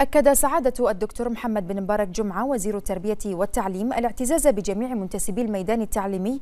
أكد سعادة الدكتور محمد بن مبارك جمعة وزير التربية والتعليم الاعتزاز بجميع منتسبي الميدان التعليمي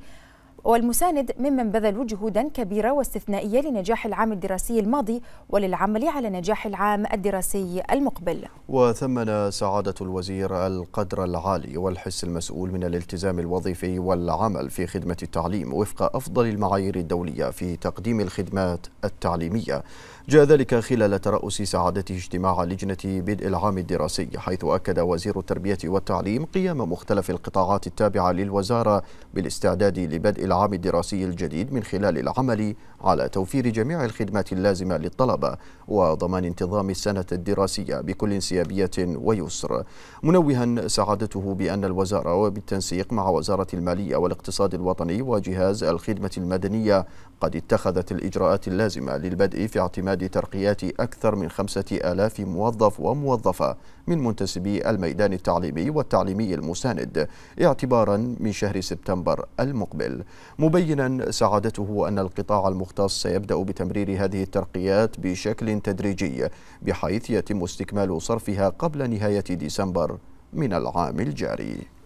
والمساند ممن بذلوا جهودا كبيرة واستثنائية لنجاح العام الدراسي الماضي وللعمل على نجاح العام الدراسي المقبل وثمن سعادة الوزير القدر العالي والحس المسؤول من الالتزام الوظيفي والعمل في خدمة التعليم وفق أفضل المعايير الدولية في تقديم الخدمات التعليمية جاء ذلك خلال ترأس سعادته اجتماع لجنة بدء العام الدراسي حيث أكد وزير التربية والتعليم قيام مختلف القطاعات التابعة للوزارة بالاستعداد لبدء العام الدراسي الجديد من خلال العمل على توفير جميع الخدمات اللازمة للطلبة وضمان انتظام السنة الدراسية بكل انسيابية ويسر منوها سعادته بأن الوزارة وبالتنسيق مع وزارة المالية والاقتصاد الوطني وجهاز الخدمة المدنية قد اتخذت الإجراءات اللازمة للبدء في اعتماد ترقيات أكثر من خمسة آلاف موظف وموظفة من منتسبي الميدان التعليمي والتعليمي المساند اعتبارا من شهر سبتمبر المقبل مبينا سعادته أن القطاع المختص سيبدأ بتمرير هذه الترقيات بشكل تدريجي بحيث يتم استكمال صرفها قبل نهاية ديسمبر من العام الجاري